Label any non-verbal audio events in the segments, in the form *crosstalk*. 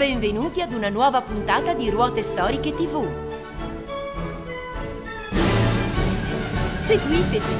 Benvenuti ad una nuova puntata di Ruote Storiche TV. Seguiteci!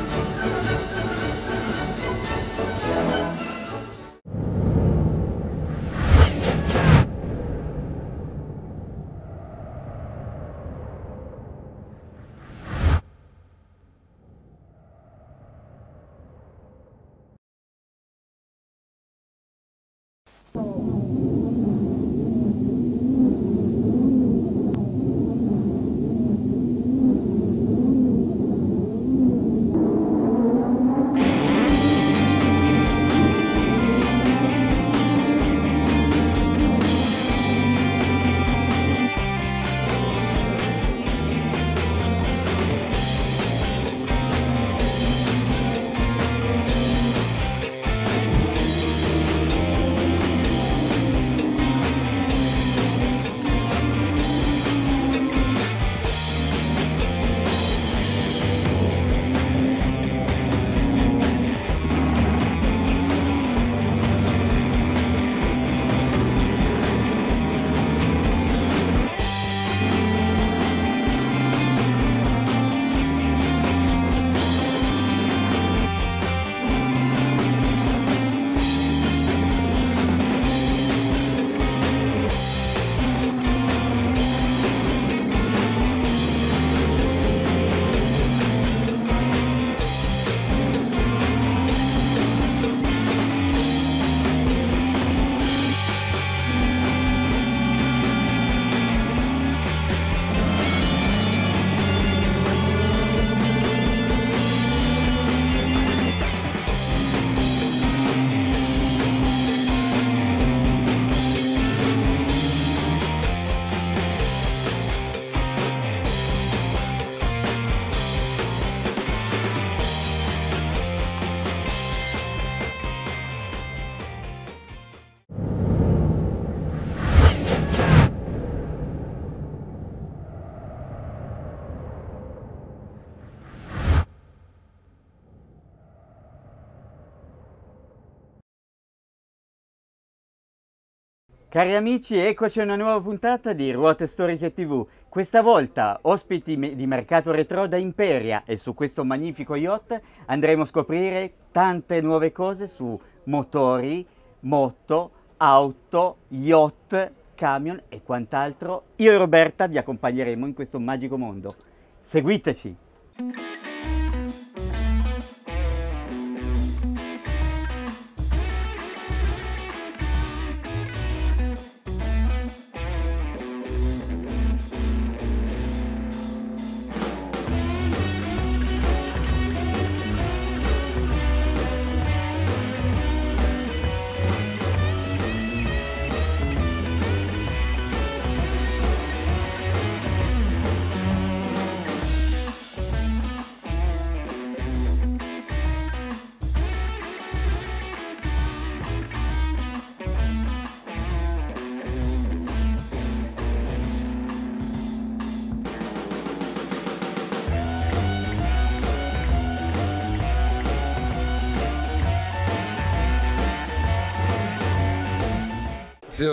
Cari amici, eccoci a una nuova puntata di Ruote Storiche TV. Questa volta ospiti di Mercato Retro da Imperia e su questo magnifico yacht andremo a scoprire tante nuove cose su motori, moto, auto, yacht, camion e quant'altro. Io e Roberta vi accompagneremo in questo magico mondo. Seguiteci!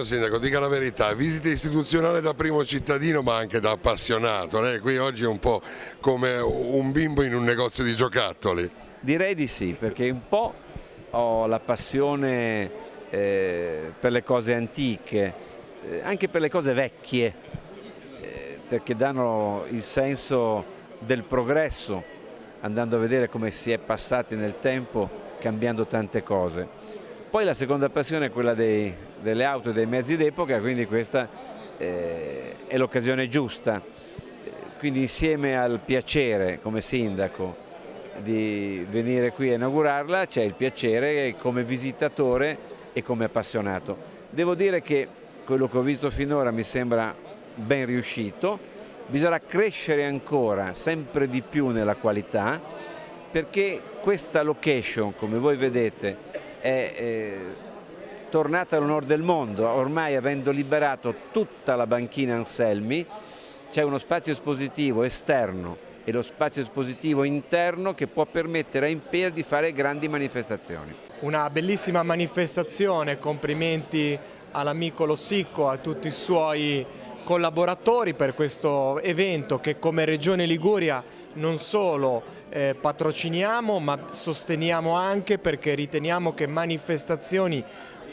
Sindaco, dica la verità, visita istituzionale da primo cittadino ma anche da appassionato, lei qui oggi è un po' come un bimbo in un negozio di giocattoli. Direi di sì, perché un po' ho la passione eh, per le cose antiche, eh, anche per le cose vecchie, eh, perché danno il senso del progresso, andando a vedere come si è passati nel tempo cambiando tante cose poi la seconda passione è quella dei, delle auto e dei mezzi d'epoca, quindi questa eh, è l'occasione giusta. Eh, quindi insieme al piacere come sindaco di venire qui a inaugurarla c'è il piacere come visitatore e come appassionato. Devo dire che quello che ho visto finora mi sembra ben riuscito, bisognerà crescere ancora sempre di più nella qualità perché questa location come voi vedete è eh, tornata all'onore del mondo, ormai avendo liberato tutta la banchina Anselmi, c'è uno spazio espositivo esterno e lo spazio espositivo interno che può permettere a Imper di fare grandi manifestazioni. Una bellissima manifestazione, complimenti all'amico Lossicco, a tutti i suoi collaboratori per questo evento che come Regione Liguria non solo eh, patrociniamo ma sosteniamo anche perché riteniamo che manifestazioni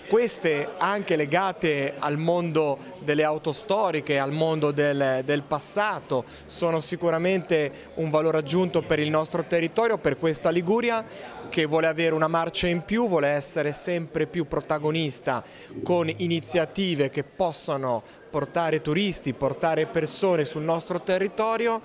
queste anche legate al mondo delle auto storiche, al mondo del, del, passato, sono sicuramente un valore aggiunto per il nostro territorio, per questa Liguria che vuole avere una marcia in più, vuole essere sempre più protagonista con iniziative che possano portare turisti, portare persone sul nostro territorio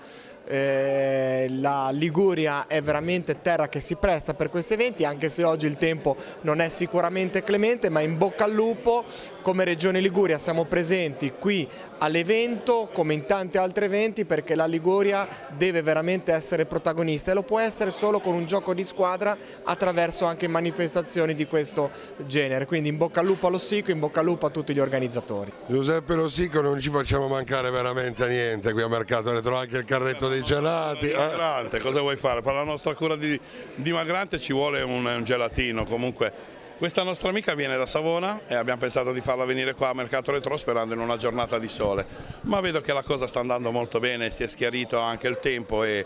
eh, la Liguria è veramente terra che si presta per questi eventi anche se oggi il tempo non è sicuramente clemente ma in bocca al lupo come Regione Liguria siamo presenti qui all'evento come in tanti altri eventi perché la Liguria deve veramente essere protagonista e lo può essere solo con un gioco di squadra attraverso anche manifestazioni di questo genere quindi in bocca al lupo allo Sico, in bocca al lupo a tutti gli organizzatori Giuseppe Lo non ci facciamo mancare veramente niente qui a Mercato Retro anche il carretto dei i gelati. Eh. Cosa vuoi fare? Per la nostra cura di dimagrante ci vuole un, un gelatino comunque. Questa nostra amica viene da Savona e abbiamo pensato di farla venire qua a Mercato Retro sperando in una giornata di sole, ma vedo che la cosa sta andando molto bene, si è schiarito anche il tempo e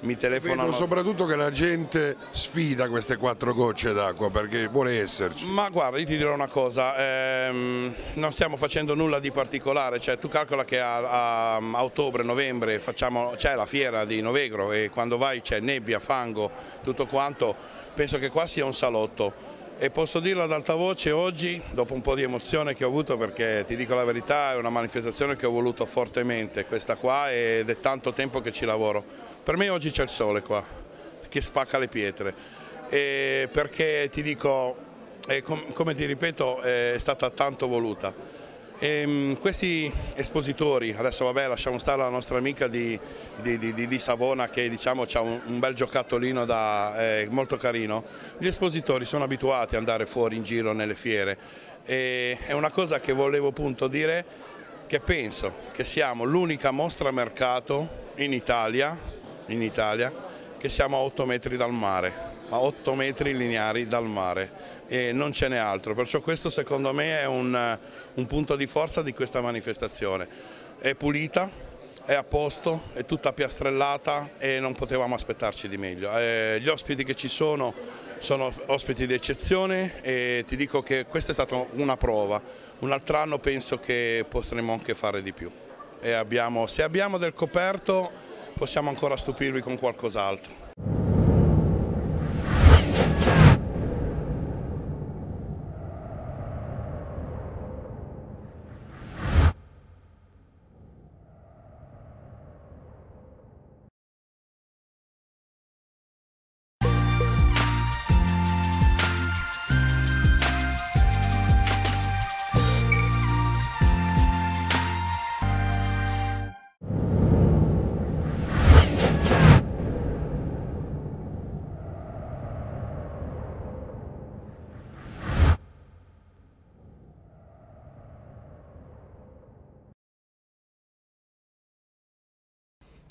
mi telefonano. Vedo soprattutto che la gente sfida queste quattro gocce d'acqua perché vuole esserci. Ma guarda, io ti dirò una cosa, ehm, non stiamo facendo nulla di particolare, cioè tu calcola che a, a, mm, a ottobre, novembre c'è la fiera di Novegro e quando vai c'è nebbia, fango, tutto quanto, penso che qua sia un salotto e posso dirlo ad alta voce oggi, dopo un po' di emozione che ho avuto perché ti dico la verità è una manifestazione che ho voluto fortemente questa qua ed è tanto tempo che ci lavoro. Per me oggi c'è il sole qua, che spacca le pietre, e perché ti dico, come ti ripeto è stata tanto voluta. E ehm, questi espositori, adesso vabbè lasciamo stare la nostra amica di, di, di, di Savona che diciamo ha un, un, bel giocattolino da, eh, molto carino, gli espositori sono abituati ad andare fuori in giro nelle fiere e è una cosa che volevo appunto dire che penso che siamo l'unica mostra mercato in Italia, in Italia che siamo a 8 metri dal mare a 8 metri lineari dal mare e non ce n'è altro, perciò questo secondo me è un, un punto di forza di questa manifestazione. È pulita, è a posto, è tutta piastrellata e non potevamo aspettarci di meglio. Eh, gli ospiti che ci sono sono ospiti di eccezione e ti dico che questa è stata una prova, un altro anno penso che potremo anche fare di più. Abbiamo, se abbiamo del coperto possiamo ancora stupirvi con qualcos'altro.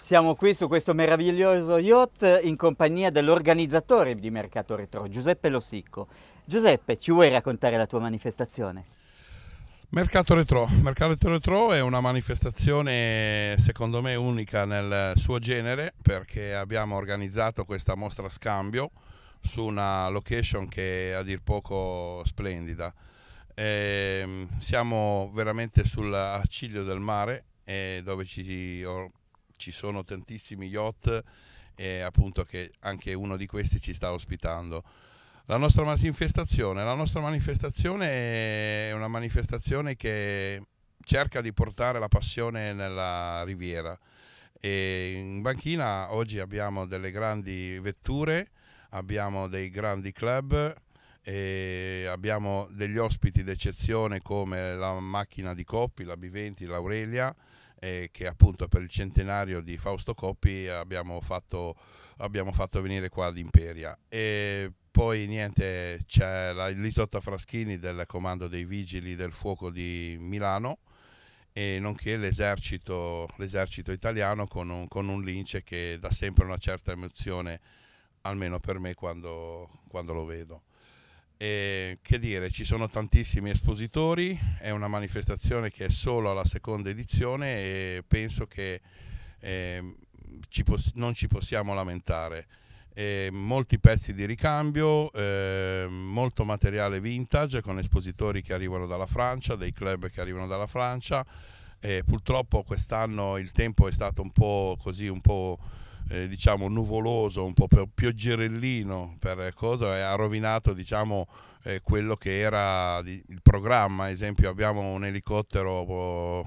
Siamo qui su questo meraviglioso yacht in compagnia dell'organizzatore di Mercato Retro, Giuseppe Lossicco. Giuseppe, ci vuoi raccontare la tua manifestazione? Mercato Retro. Mercato Retro è una manifestazione secondo me unica nel suo genere perché abbiamo organizzato questa mostra scambio su una location che è a dir poco splendida. E ehm, siamo veramente sull'acciglio del mare eh, dove ci ci sono tantissimi yacht e appunto che anche uno di questi ci sta ospitando. La nostra manifestazione, la nostra manifestazione è una manifestazione che cerca di portare la passione nella riviera. E in banchina oggi abbiamo delle grandi vetture, abbiamo dei grandi club, abbiamo degli ospiti d'eccezione come la macchina di Coppi, la B20, l'Aurelia eh, che appunto per il centenario di Fausto Coppi abbiamo fatto, abbiamo fatto venire qua ad Imperia. E poi niente, c'è l'Isotta Fraschini del Comando dei Vigili del Fuoco di Milano e nonché l'esercito, italiano con un, con un, lince che dà sempre una certa emozione, almeno per me quando, quando lo vedo. E, che dire, ci sono tantissimi espositori, è una manifestazione che è solo alla seconda edizione e penso che eh, ci non ci possiamo lamentare. E molti pezzi di ricambio, eh, molto materiale vintage con espositori che arrivano dalla Francia, dei club che arrivano dalla Francia. E purtroppo quest'anno il tempo è stato un po' così, un po' eh, diciamo nuvoloso, un po' pioggerellino per eh, cosa e ha rovinato diciamo, eh, quello che era il programma. Ad esempio abbiamo un elicottero oh,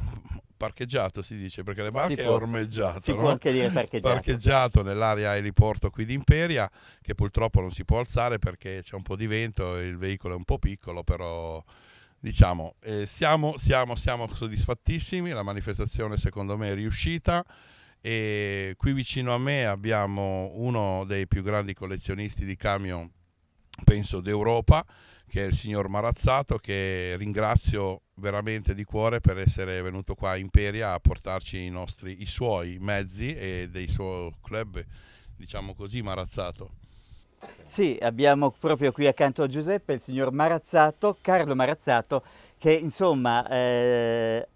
parcheggiato si dice perché le barche si è ormeggiato si no? può anche dire parcheggiato, parcheggiato nell'area eliporto qui di Imperia che purtroppo non si può alzare perché c'è un po' di vento e il veicolo è un po' piccolo però diciamo eh, siamo, siamo, siamo soddisfattissimi la manifestazione secondo me è riuscita e qui vicino a me abbiamo uno dei più grandi collezionisti di camion penso d'Europa che è il signor Marazzato che ringrazio veramente di cuore per essere venuto qua a Imperia a portarci i, nostri, i suoi mezzi e dei suoi club diciamo così Marazzato sì, abbiamo proprio qui accanto a Giuseppe il signor Marazzato, Carlo Marazzato, che insomma eh,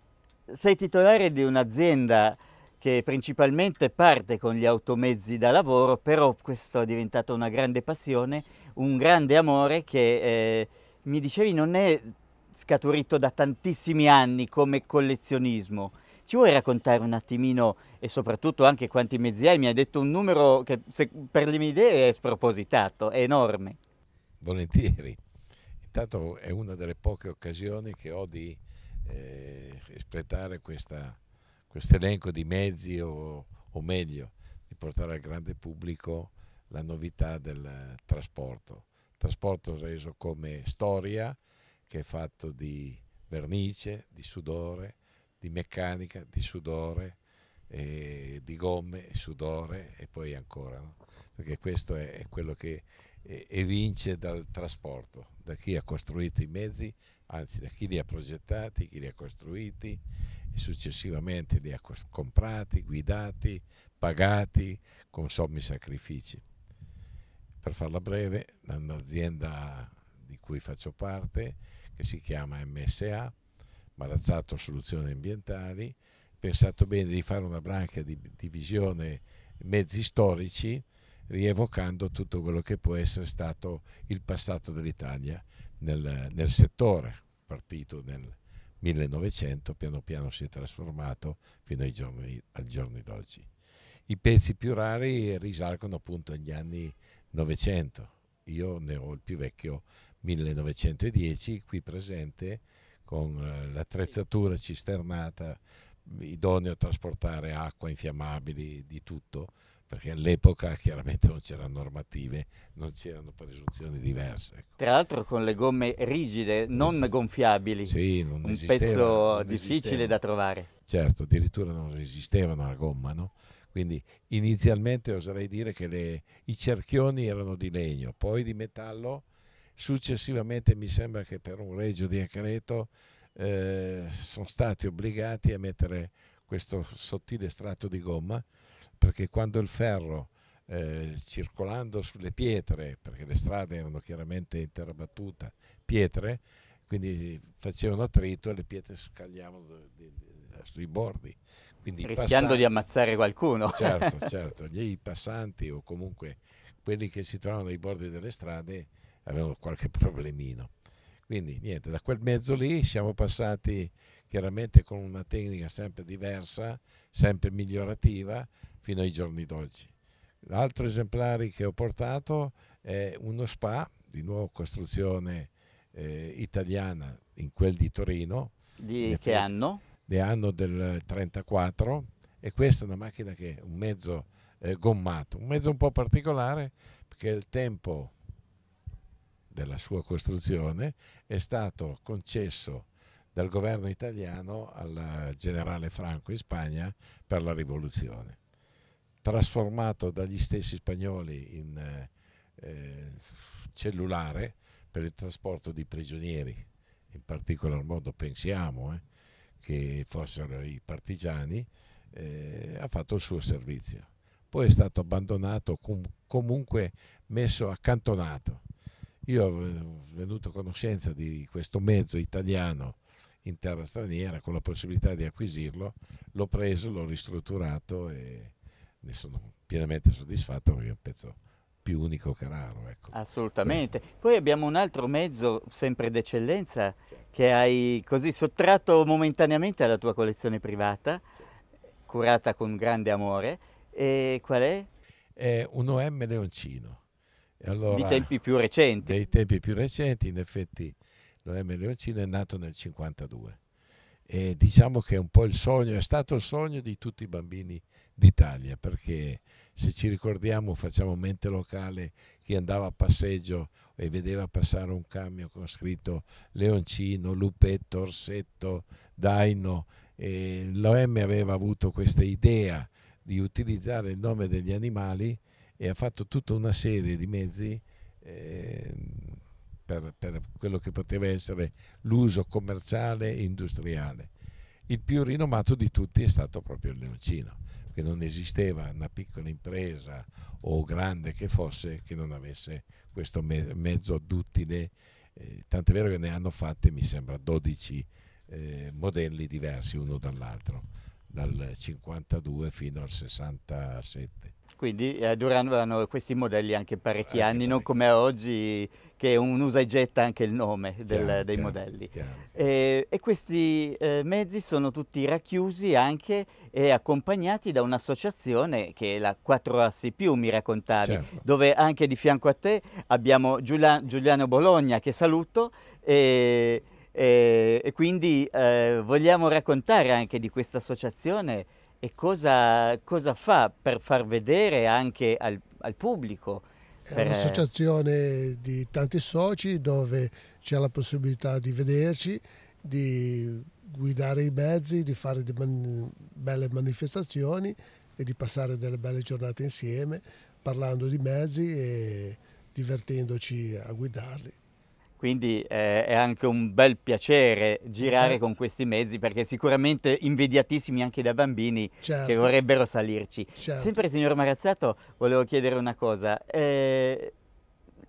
sei titolare di un'azienda che principalmente parte con gli automezzi da lavoro, però questo è diventato una grande passione, un grande amore che eh, mi dicevi non è scaturito da tantissimi anni come collezionismo. Ci vuoi raccontare un attimino e soprattutto anche quanti mezzi hai? Mi hai detto un numero che se, per le mie idee è spropositato, è enorme. Volentieri. Intanto è una delle poche occasioni che ho di eh, espletare questa questo elenco di mezzi o, o, meglio di portare al grande pubblico la novità del eh, trasporto. Trasporto reso come storia che è fatto di vernice, di sudore, di meccanica, di sudore, eh, di gomme, sudore e poi ancora. No? Perché questo è, è quello che evince dal trasporto, da chi ha costruito i mezzi, anzi da chi li ha progettati, chi li ha costruiti e successivamente li ha comprati, guidati, pagati con sommi sacrifici. Per farla breve, un'azienda di cui faccio parte, che si chiama MSA, Marazzato Soluzioni Ambientali, ha pensato bene di fare una branca di divisione mezzi storici, rievocando tutto quello che può essere stato il passato dell'Italia nel, nel settore, partito nel 1900 piano piano si è trasformato fino ai giorni, ai giorni d'oggi. I pezzi più rari risalgono appunto agli anni 900, io ne ho il più vecchio 1910 qui presente con eh, l'attrezzatura cisternata idoneo a trasportare acqua, infiammabili, di tutto, perché all'epoca chiaramente non c'erano normative, non c'erano presunzioni diverse. Ecco. Tra l'altro con le gomme rigide, non mm. gonfiabili, sì, non un pezzo difficile esisteva. da trovare. Certo, addirittura non resistevano alla gomma, no? Quindi inizialmente oserei dire che le, i cerchioni erano di legno, poi di metallo, successivamente mi sembra che per un regio decreto eh, sono stati obbligati a mettere questo sottile strato di gomma perché quando il ferro eh, circolando sulle pietre, perché le strade erano chiaramente in terra battuta, pietre, quindi facevano attrito e le pietre scagliavano sui bordi. Quindi Rischiando passanti, di ammazzare qualcuno. Certo, *laughs* certo, gli passanti o comunque quelli che si trovano ai bordi delle strade avevano qualche problemino. Quindi niente, da quel mezzo lì siamo passati chiaramente con una tecnica sempre diversa, sempre migliorativa, fino ai giorni d'oggi. L'altro esemplare che ho portato è uno spa, di nuova costruzione eh, italiana in quel di Torino. Di che effetti, anno? Di anno del 34 e questa è una macchina che è un mezzo eh, gommato, un mezzo un po' particolare perché il tempo della sua costruzione è stato concesso dal governo italiano al generale Franco in Spagna per la rivoluzione trasformato dagli stessi spagnoli in eh, eh, cellulare per il trasporto di prigionieri, in particolar modo pensiamo eh, che fossero i partigiani, eh, ha fatto il suo servizio. Poi è stato abbandonato, com comunque messo accantonato. Io ho venuto a conoscenza di questo mezzo italiano in terra straniera con la possibilità di acquisirlo, l'ho preso, l'ho ristrutturato e ne sono pienamente soddisfatto perché è un pezzo più unico che raro. Ecco. Assolutamente. Questo. Poi abbiamo un altro mezzo, sempre d'eccellenza, che hai così sottratto momentaneamente alla tua collezione privata, sì. curata con grande amore. E qual è? È un OM Leoncino. Allora, Di tempi più recenti. Dei tempi più recenti, in effetti l'OM Leoncino è nato nel 1952. E diciamo che è un po' il sogno, è stato il sogno di tutti i bambini d'Italia, perché se ci ricordiamo facciamo mente locale chi andava a passeggio e vedeva passare un camion con scritto Leoncino, Lupetto, Orsetto, Daino, l'OM aveva avuto questa idea di utilizzare il nome degli animali e ha fatto tutta una serie di mezzi eh, per, per, quello che poteva essere l'uso commerciale e industriale. Il più rinomato di tutti è stato proprio il leoncino che non esisteva una piccola impresa o grande che fosse che non avesse questo me mezzo duttile, eh, tant'è vero che ne hanno fatte mi sembra 12 eh, modelli diversi uno dall'altro, dal 52 fino al 67 quindi eh, duravano questi modelli anche parecchi ah, anni, non come oggi che un usa e getta anche il nome del, chiaro, dei chiaro, modelli. Chiaro, e, e, questi eh, mezzi sono tutti racchiusi anche e accompagnati da un'associazione che è la 4 Assi Più, mi raccontavi, certo. dove anche di fianco a te abbiamo Giulia, Giuliano Bologna che saluto e, e, e quindi eh, vogliamo raccontare anche di questa associazione e cosa, cosa fa per far vedere anche al, al pubblico? È un'associazione di tanti soci dove c'è la possibilità di vederci, di guidare i mezzi, di fare man- belle manifestazioni e di passare delle belle giornate insieme parlando di mezzi e divertendoci a guidarli quindi eh, è anche un bel piacere girare eh. con questi mezzi perché sicuramente invidiatissimi anche da bambini certo. che vorrebbero salirci. Certo. Sempre signor Marazzato, volevo chiedere una cosa. Eh,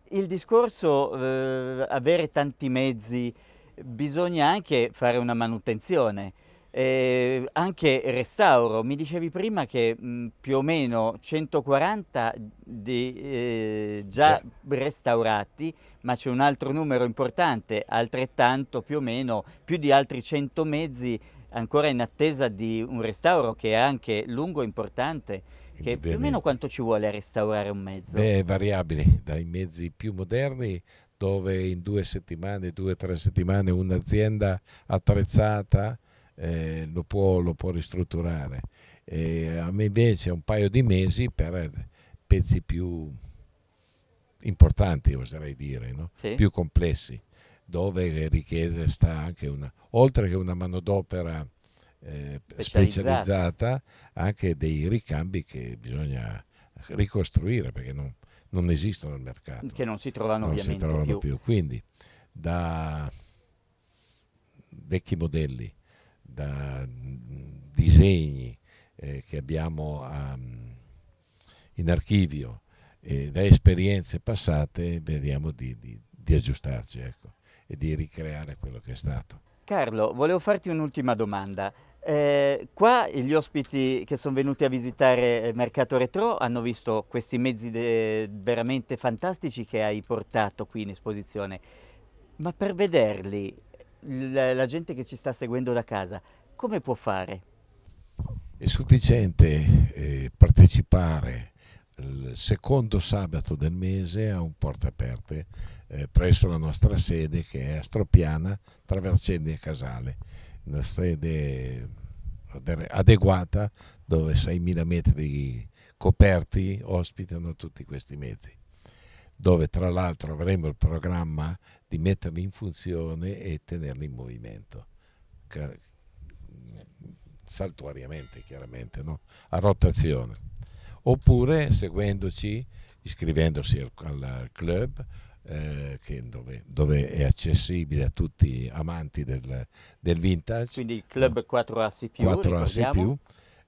il discorso eh, avere tanti mezzi bisogna anche fare una manutenzione. Eh, anche restauro, mi dicevi prima che mh, mhmm, più o meno 140 di, eh, già restaurati, ma c'è un altro numero importante, altrettanto più o meno, più di altri 100 mezzi ancora in attesa di un restauro che è anche lungo e importante. Che più o meno quanto ci vuole a restaurare un mezzo? Beh, variabile, dai mezzi più moderni dove in due settimane, due o tre settimane un'azienda attrezzata eh, lo, può, lo, può, ristrutturare. E a me invece un paio di mesi per eh, pezzi più importanti, oserei dire, no? sì. più complessi, dove richiede sta anche una, oltre che una manodopera eh, specializzata. anche dei ricambi che bisogna ricostruire perché non, non esistono nel mercato. Che non si trovano, non si trovano più. più. Quindi da vecchi modelli da mm, disegni eh, che abbiamo um, in archivio e da esperienze passate vediamo di, di, di aggiustarci ecco, e di ricreare quello che è stato. Carlo, volevo farti un'ultima domanda. Eh, qua gli ospiti che sono venuti a visitare eh, Mercato Retro hanno visto questi mezzi veramente fantastici che hai portato qui in esposizione, ma per vederli la gente che ci sta seguendo da casa, come può fare? È sufficiente eh, partecipare il secondo sabato del mese a un porta aperte eh, presso la nostra sede che è a Stropiana, Traversenni e Casale, una sede adeguata dove 6.000 metri coperti ospitano tutti questi mezzi dove tra l'altro avremo il programma di metterli in funzione e tenerli in movimento, saltuariamente chiaramente, no? a rotazione. Oppure seguendoci, iscrivendosi al, al club, eh, dove, dove, è accessibile a tutti gli amanti del, del vintage. Quindi Club 4AC+, 4AC+,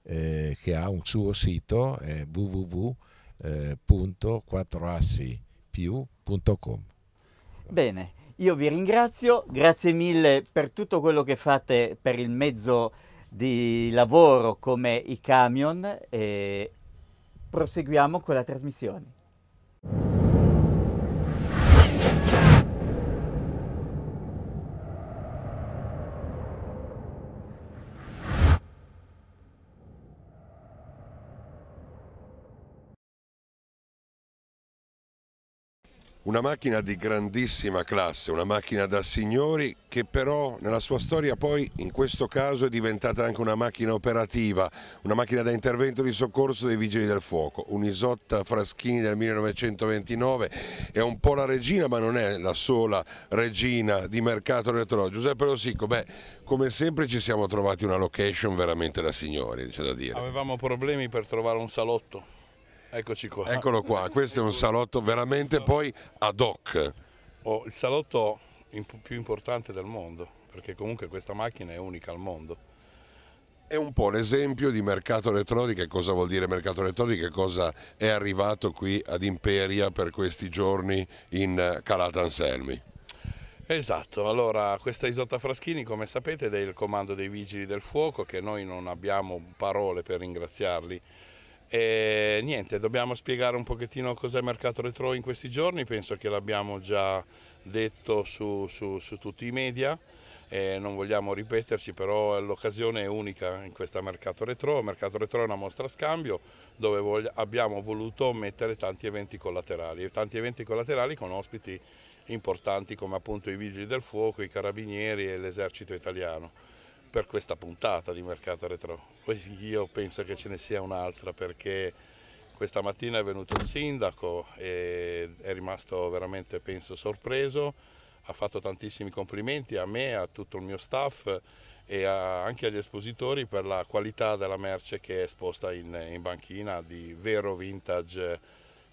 eh, che ha un suo sito, eh, www.4AC.com eh, www.radiopiu.com. Bene, io vi ringrazio, grazie mille per tutto quello che fate per il mezzo di lavoro come i camion e proseguiamo con la trasmissione. una macchina di grandissima classe, una macchina da signori che però nella sua storia poi in questo caso è diventata anche una macchina operativa, una macchina da intervento di soccorso dei Vigili del Fuoco, un'Isotta Fraschini del 1929, è un po' la regina ma non è la sola regina di mercato retro, Giuseppe Rosicco, beh, come sempre ci siamo trovati una location veramente da signori, c'è da dire. Avevamo problemi per trovare un salotto Eccoci qua. Eccolo qua, questo è un salotto veramente poi ad hoc. Oh, il salotto più importante del mondo, perché comunque questa macchina è unica al mondo. È un po' l'esempio di mercato elettronico, che cosa vuol dire mercato elettronico, che cosa è arrivato qui ad Imperia per questi giorni in eh, Calata Anselmi. Esatto, allora questa Isotta Fraschini come sapete è del comando dei Vigili del Fuoco che noi non abbiamo parole per ringraziarli e niente, dobbiamo spiegare un pochettino cos'è il mercato retro in questi giorni, penso che l'abbiamo già detto su, su, su, tutti i media, eh, non vogliamo ripeterci, però l'occasione è unica in questo mercato retro. Il mercato retro è una mostra a scambio dove voglio, abbiamo voluto mettere tanti eventi collaterali e tanti eventi collaterali con ospiti importanti come appunto i vigili del fuoco, i carabinieri e l'esercito italiano per questa puntata di Mercato Retro. io penso che ce ne sia un'altra perché questa mattina è venuto il sindaco e è rimasto veramente, penso, sorpreso. Ha fatto tantissimi complimenti a me, a tutto il mio staff e a, anche agli espositori per la qualità della merce che è esposta in, in banchina di vero vintage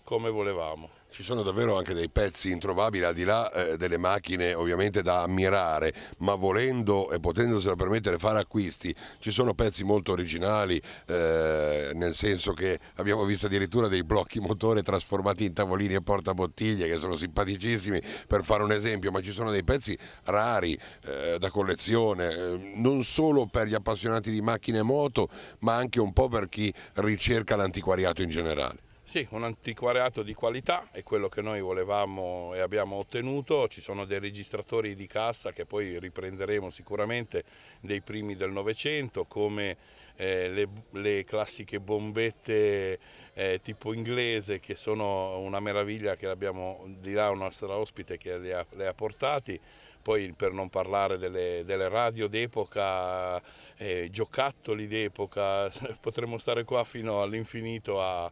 come volevamo. Ci sono davvero anche dei pezzi introvabili al di là eh, delle macchine ovviamente da ammirare, ma volendo e potendosela permettere fare acquisti, ci sono pezzi molto originali, eh, nel senso che abbiamo visto addirittura dei blocchi motore trasformati in tavolini e portabottiglie che sono simpaticissimi per fare un esempio, ma ci sono dei pezzi rari eh, da collezione, eh, non solo per gli appassionati di macchine e moto, ma anche un po' per chi ricerca l'antiquariato in generale. Sì, un antiquariato di qualità è quello che noi volevamo e abbiamo ottenuto, ci sono dei registratori di cassa che poi riprenderemo sicuramente dei primi del Novecento come eh, le, le, classiche bombette eh, tipo inglese che sono una meraviglia che abbiamo di là un nostro ospite che le ha, le ha portati, poi per non parlare delle, delle radio d'epoca, eh, giocattoli d'epoca, *laughs* potremmo stare qua fino all'infinito a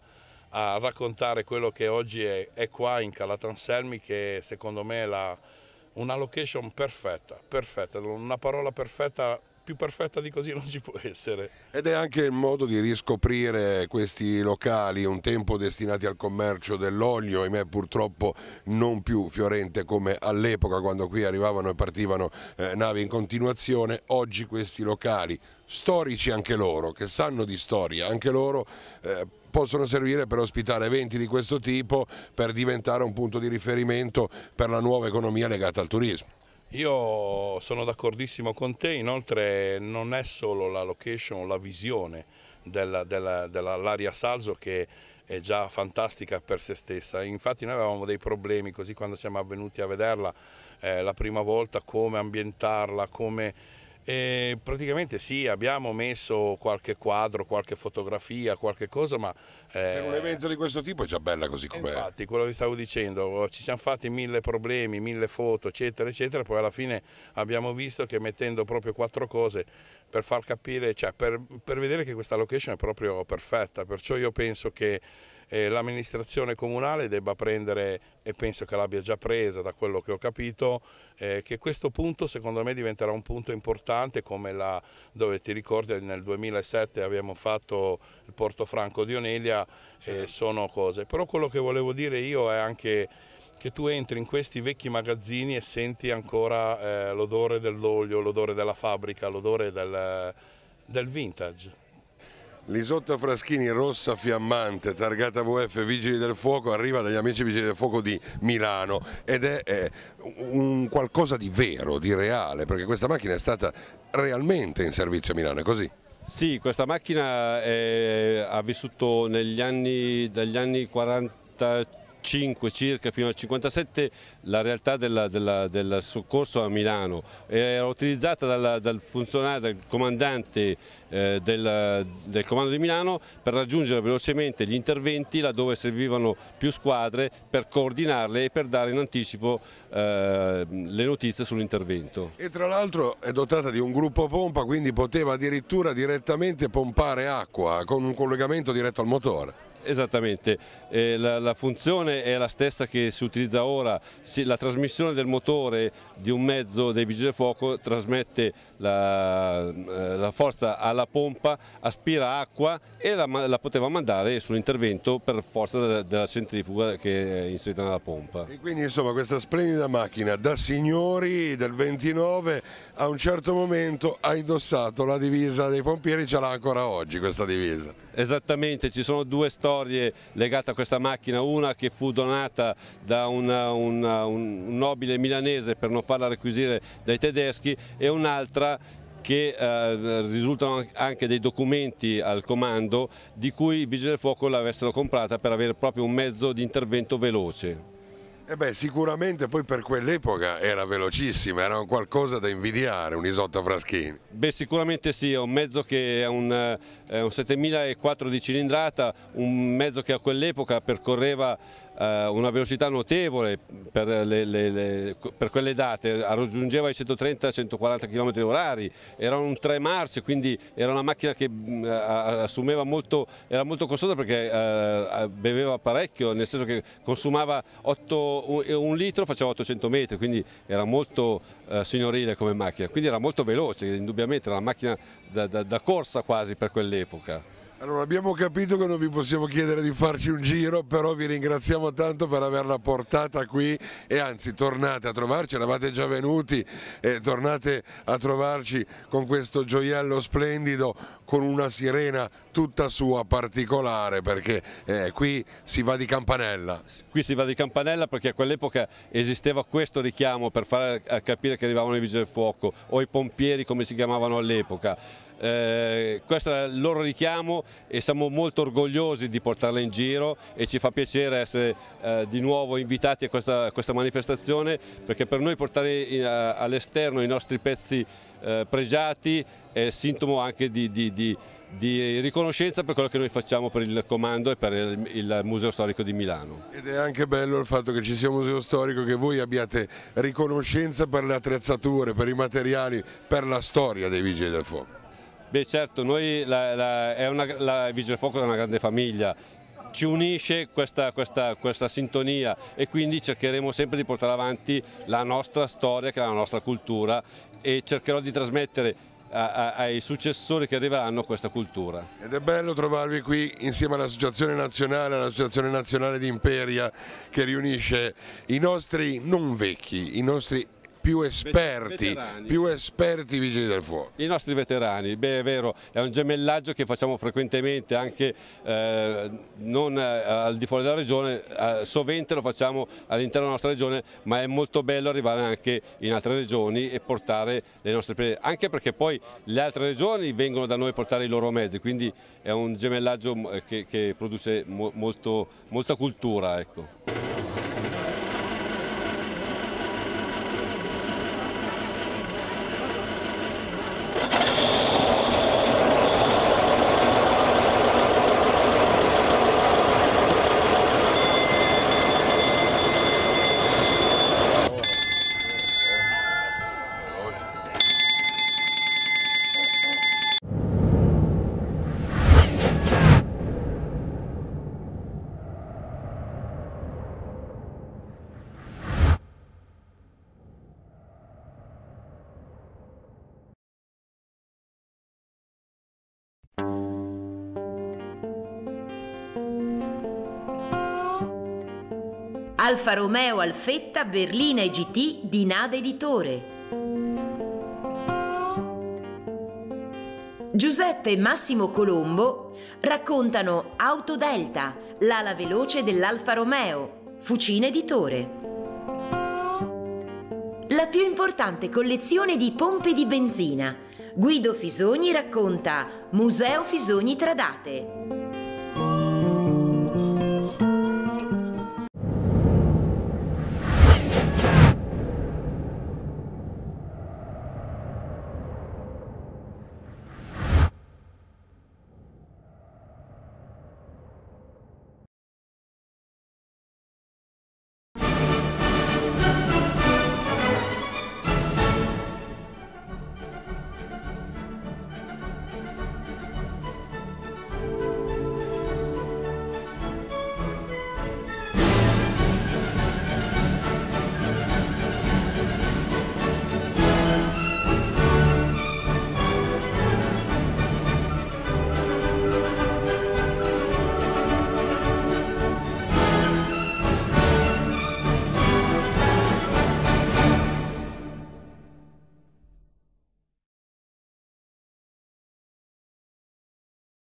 a raccontare quello che oggi è, è qua in Calatanselmi che secondo me è la, una location perfetta, perfetta, una parola perfetta più perfetta di così *laughs* non ci può essere. Ed è anche il modo di riscoprire questi locali, un tempo destinati al commercio dell'olio, ahimè purtroppo non più fiorente come all'epoca quando qui arrivavano e partivano eh, navi in continuazione, oggi questi locali storici anche loro, che sanno di storia, anche loro eh, possono servire per ospitare eventi di questo tipo, per diventare un punto di riferimento per la nuova economia legata al turismo. Io sono d'accordissimo con te, inoltre non è solo la location, la visione dell'area della, dell Salzo che è già fantastica per se stessa. Infatti noi avevamo dei problemi così quando siamo venuti a vederla eh, la prima volta, come ambientarla, come e praticamente sì, abbiamo messo qualche quadro, qualche fotografia, qualche cosa, ma... Eh, un evento di questo tipo è già bella così com'è. Infatti, quello che stavo dicendo, oh, ci siamo fatti mille problemi, mille foto, eccetera, eccetera, poi alla fine abbiamo visto che mettendo proprio quattro cose per far capire, cioè per, per vedere che questa location è proprio perfetta, perciò io penso che eh, l'amministrazione comunale debba prendere, e penso che l'abbia già presa da quello che ho capito, eh, che questo punto secondo me diventerà un punto importante come la, dove ti ricordi nel 2007 abbiamo fatto il Porto Franco di Onelia, eh, certo. sono cose. Però quello che volevo dire io è anche che tu entri in questi vecchi magazzini e senti ancora eh, l'odore dell'olio, l'odore della fabbrica, l'odore del, del vintage. L'isotta Fraschini rossa fiammante, targata VF Vigili del Fuoco, arriva dagli amici Vigili del Fuoco di Milano ed è, è un qualcosa di vero, di reale, perché questa macchina è stata realmente in servizio a Milano, è così? Sì, questa macchina è, eh, ha vissuto negli anni, dagli anni 45 55 circa fino al 57 la realtà della, della, del soccorso a Milano era utilizzata dal, dal funzionario, dal comandante eh, del, del, comando di Milano per raggiungere velocemente gli interventi laddove servivano più squadre per coordinarle e per dare in anticipo eh, le notizie sull'intervento. E tra l'altro è dotata di un gruppo pompa quindi poteva addirittura direttamente pompare acqua con un collegamento diretto al motore. Esattamente, eh, la, la, funzione è la stessa che si utilizza ora, si, la trasmissione del motore di un mezzo dei vigili del fuoco trasmette la, eh, la forza alla pompa, aspira acqua e la, la poteva mandare sull'intervento per forza della, della, centrifuga che è inserita nella pompa. E quindi insomma questa splendida macchina da signori del 29 a un certo momento ha indossato la divisa dei pompieri, ce l'ha ancora oggi questa divisa. Esattamente, ci sono due storie storie legate a questa macchina, una che fu donata da una, una, un nobile milanese per non farla requisire dai tedeschi e un'altra che eh, risultano anche dei documenti al comando di cui i vigili del fuoco l'avessero comprata per avere proprio un mezzo di intervento veloce. Eh beh, sicuramente poi per quell'epoca era velocissima, era un qualcosa da invidiare un Isotta Fraschini. Beh, sicuramente sì, è un mezzo che è un, è eh, un 7004 di cilindrata, un mezzo che a quell'epoca percorreva eh, una velocità notevole per, le, le, le, per, quelle date, raggiungeva i 130-140 km h era un tre marce, quindi era una macchina che mm, assumeva molto, era molto costosa perché eh, beveva parecchio, nel senso che consumava 8, un, litro, faceva 800 metri, quindi era molto eh, signorile come macchina, quindi era molto veloce, indubbiamente era una macchina da, da, da corsa quasi per quell'epoca. Allora abbiamo capito che non vi possiamo chiedere di farci un giro, però vi ringraziamo tanto per averla portata qui e anzi tornate a trovarci, eravate già venuti, eh, tornate a trovarci con questo gioiello splendido, con una sirena tutta sua particolare perché eh, qui si va di campanella. Qui si va di campanella perché a quell'epoca esisteva questo richiamo per far eh, capire che arrivavano i vigili del fuoco o i pompieri come si chiamavano all'epoca. Eh, questo è il loro richiamo e siamo molto orgogliosi di portarla in giro e ci fa piacere essere eh, di nuovo invitati a questa, a questa, manifestazione perché per noi portare eh, all'esterno i nostri pezzi eh, pregiati è sintomo anche di, di, di, di, riconoscenza per quello che noi facciamo per il comando e per il, il, Museo Storico di Milano. Ed è anche bello il fatto che ci sia un museo storico, che voi abbiate riconoscenza per le attrezzature, per i materiali, per la storia dei Vigili del Fuoco. Beh certo, noi la, la, una, la, Vigile Fuoco è una grande famiglia, ci unisce questa, questa, questa, sintonia e quindi cercheremo sempre di portare avanti la nostra storia che è la nostra cultura e cercherò di trasmettere a, a, ai successori che arriveranno questa cultura. Ed è bello trovarvi qui insieme all'Associazione Nazionale, all'Associazione Nazionale di Imperia che riunisce i nostri non vecchi, i nostri più esperti, veterani. più esperti vigili del fuoco. I nostri veterani, beh è vero, è un gemellaggio che facciamo frequentemente anche eh, non eh, al di fuori della regione, eh, sovente lo facciamo all'interno della nostra regione, ma è molto bello arrivare anche in altre regioni e portare le nostre prese, anche perché poi le altre regioni vengono da noi a portare i loro mezzi, quindi è un gemellaggio eh, che, che produce mo, molto, molta cultura. Ecco. Alfa Romeo Alfetta Berlina e GT di Nada Editore. Giuseppe e Massimo Colombo raccontano Auto Delta, l'ala veloce dell'Alfa Romeo, Fucina Editore. La più importante collezione di pompe di benzina. Guido Fisogni racconta Museo Fisogni Tradate.